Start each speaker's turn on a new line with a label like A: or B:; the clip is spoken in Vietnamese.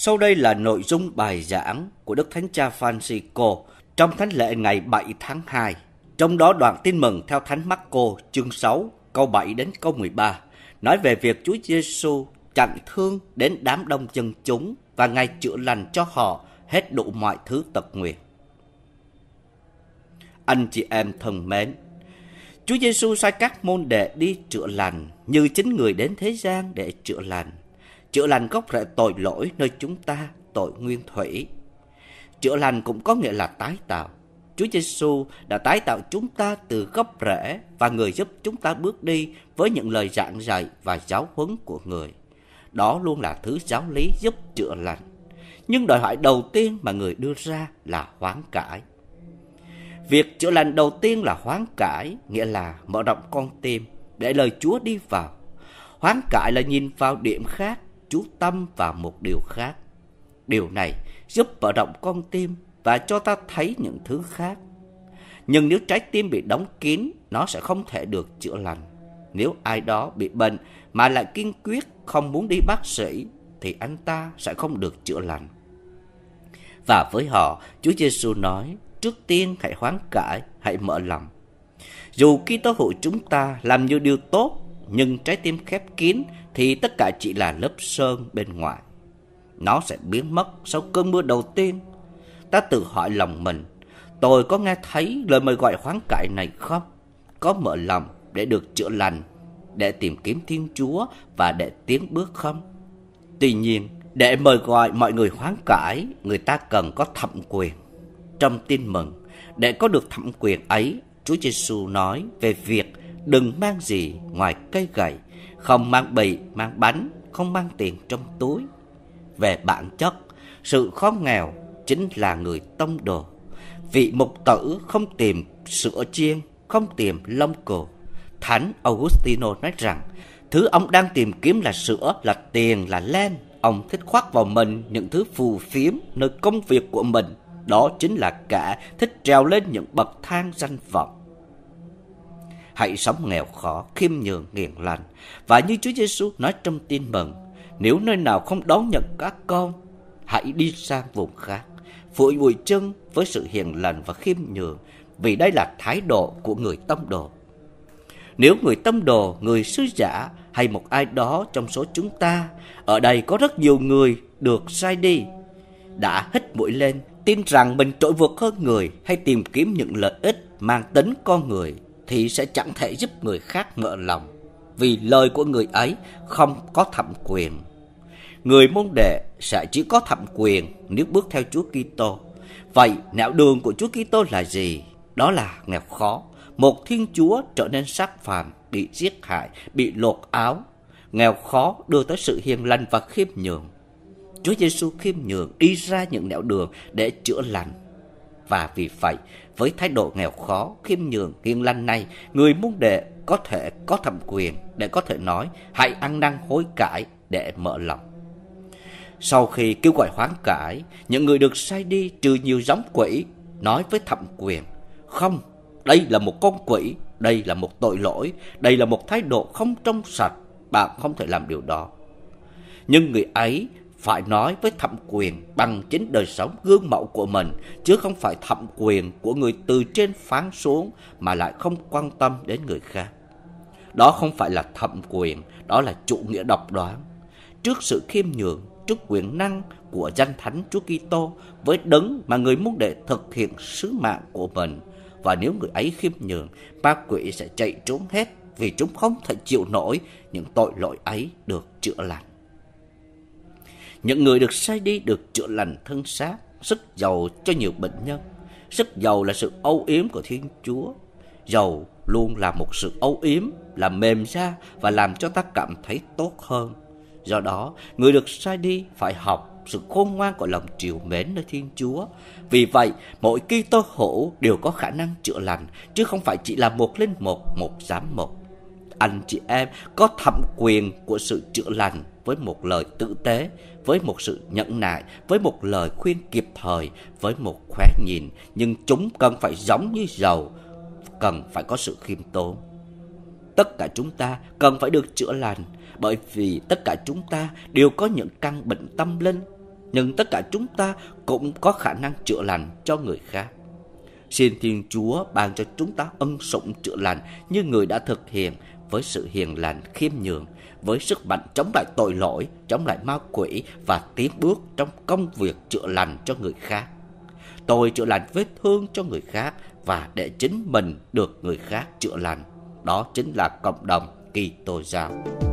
A: Sau đây là nội dung bài giảng của Đức Thánh Cha Francisco trong thánh lễ ngày 7 tháng 2. Trong đó đoạn tin mừng theo Thánh Marco chương 6 câu 7 đến câu 13 nói về việc Chúa Giêsu chặn thương đến đám đông dân chúng và Ngài chữa lành cho họ hết đủ mọi thứ tật nguyền. Anh chị em thân mến, Chúa Giêsu sai các môn đệ đi chữa lành như chính người đến thế gian để chữa lành – chữa lành gốc rễ tội lỗi nơi chúng ta, tội nguyên thủy. Chữa lành cũng có nghĩa là tái tạo. Chúa Giêsu đã tái tạo chúng ta từ gốc rễ và người giúp chúng ta bước đi với những lời giảng dạy và giáo huấn của người. Đó luôn là thứ giáo lý giúp chữa lành. Nhưng đòi hỏi đầu tiên mà người đưa ra là hoán cải. Việc chữa lành đầu tiên là hoán cải, nghĩa là mở rộng con tim để lời Chúa đi vào. Hoán cải là nhìn vào điểm khác chú tâm vào một điều khác. Điều này giúp mở rộng con tim và cho ta thấy những thứ khác. Nhưng nếu trái tim bị đóng kín, nó sẽ không thể được chữa lành. Nếu ai đó bị bệnh mà lại kiên quyết không muốn đi bác sĩ, thì anh ta sẽ không được chữa lành. Và với họ, Chúa Giêsu nói, trước tiên hãy hoán cải, hãy mở lòng. Dù Kitô hữu chúng ta làm nhiều điều tốt, nhưng trái tim khép kín thì tất cả chỉ là lớp sơn bên ngoài. Nó sẽ biến mất sau cơn mưa đầu tiên. Ta tự hỏi lòng mình, tôi có nghe thấy lời mời gọi khoáng cải này không? Có mở lòng để được chữa lành, để tìm kiếm Thiên Chúa và để tiến bước không? Tuy nhiên, để mời gọi mọi người hoán cải, người ta cần có thẩm quyền. Trong tin mừng, để có được thẩm quyền ấy, Chúa Giêsu nói về việc đừng mang gì ngoài cây gậy không mang bì, mang bánh, không mang tiền trong túi. Về bản chất, sự khó nghèo chính là người tông đồ. Vị mục tử không tìm sữa chiên, không tìm lông cừu. Thánh Augustino nói rằng, thứ ông đang tìm kiếm là sữa, là tiền, là len. Ông thích khoác vào mình những thứ phù phiếm nơi công việc của mình. Đó chính là cả thích trèo lên những bậc thang danh vọng hãy sống nghèo khó, khiêm nhường, hiền lành. Và như Chúa Giêsu nói trong tin mừng, nếu nơi nào không đón nhận các con, hãy đi sang vùng khác, phụi bụi chân với sự hiền lành và khiêm nhường, vì đây là thái độ của người tâm đồ. Nếu người tâm đồ, người sứ giả hay một ai đó trong số chúng ta, ở đây có rất nhiều người được sai đi, đã hít mũi lên, tin rằng mình trội vượt hơn người hay tìm kiếm những lợi ích mang tính con người thì sẽ chẳng thể giúp người khác ngỡ lòng, vì lời của người ấy không có thẩm quyền. Người môn đệ sẽ chỉ có thẩm quyền nếu bước theo Chúa Kitô. Vậy nẻo đường của Chúa Kitô là gì? Đó là nghèo khó, một Thiên Chúa trở nên sát phàm, bị giết hại, bị lột áo, nghèo khó đưa tới sự hiền lành và khiêm nhường. Chúa Giêsu khiêm nhường đi ra những nẻo đường để chữa lành và vì vậy với thái độ nghèo khó khiêm nhường hiền lành này người muốn đệ có thể có thẩm quyền để có thể nói hãy ăn năn hối cải để mở lòng sau khi kêu gọi hoán cải những người được sai đi trừ nhiều giống quỷ nói với thẩm quyền không đây là một con quỷ đây là một tội lỗi đây là một thái độ không trong sạch bạn không thể làm điều đó nhưng người ấy phải nói với thẩm quyền bằng chính đời sống gương mẫu của mình, chứ không phải thẩm quyền của người từ trên phán xuống mà lại không quan tâm đến người khác. Đó không phải là thẩm quyền, đó là chủ nghĩa độc đoán. Trước sự khiêm nhường, trước quyền năng của danh thánh Chúa Kitô với đấng mà người muốn để thực hiện sứ mạng của mình, và nếu người ấy khiêm nhường, ma quỷ sẽ chạy trốn hết vì chúng không thể chịu nổi những tội lỗi ấy được chữa lành những người được sai đi được chữa lành thân xác, sức giàu cho nhiều bệnh nhân. Sức giàu là sự âu yếm của Thiên Chúa. Giàu luôn là một sự âu yếm, làm mềm ra và làm cho ta cảm thấy tốt hơn. Do đó, người được sai đi phải học sự khôn ngoan của lòng triều mến nơi Thiên Chúa. Vì vậy, mỗi kỳ tô hữu đều có khả năng chữa lành, chứ không phải chỉ là một linh một, một giám một. Anh chị em có thẩm quyền của sự chữa lành với một lời tử tế, với một sự nhẫn nại, với một lời khuyên kịp thời, với một khóe nhìn, nhưng chúng cần phải giống như dầu, cần phải có sự khiêm tốn. Tất cả chúng ta cần phải được chữa lành, bởi vì tất cả chúng ta đều có những căn bệnh tâm linh, nhưng tất cả chúng ta cũng có khả năng chữa lành cho người khác. Xin Thiên Chúa ban cho chúng ta ân sủng chữa lành như người đã thực hiện với sự hiền lành khiêm nhường, với sức mạnh chống lại tội lỗi, chống lại ma quỷ và tiến bước trong công việc chữa lành cho người khác. Tôi chữa lành vết thương cho người khác và để chính mình được người khác chữa lành. Đó chính là cộng đồng kỳ Kitô giáo.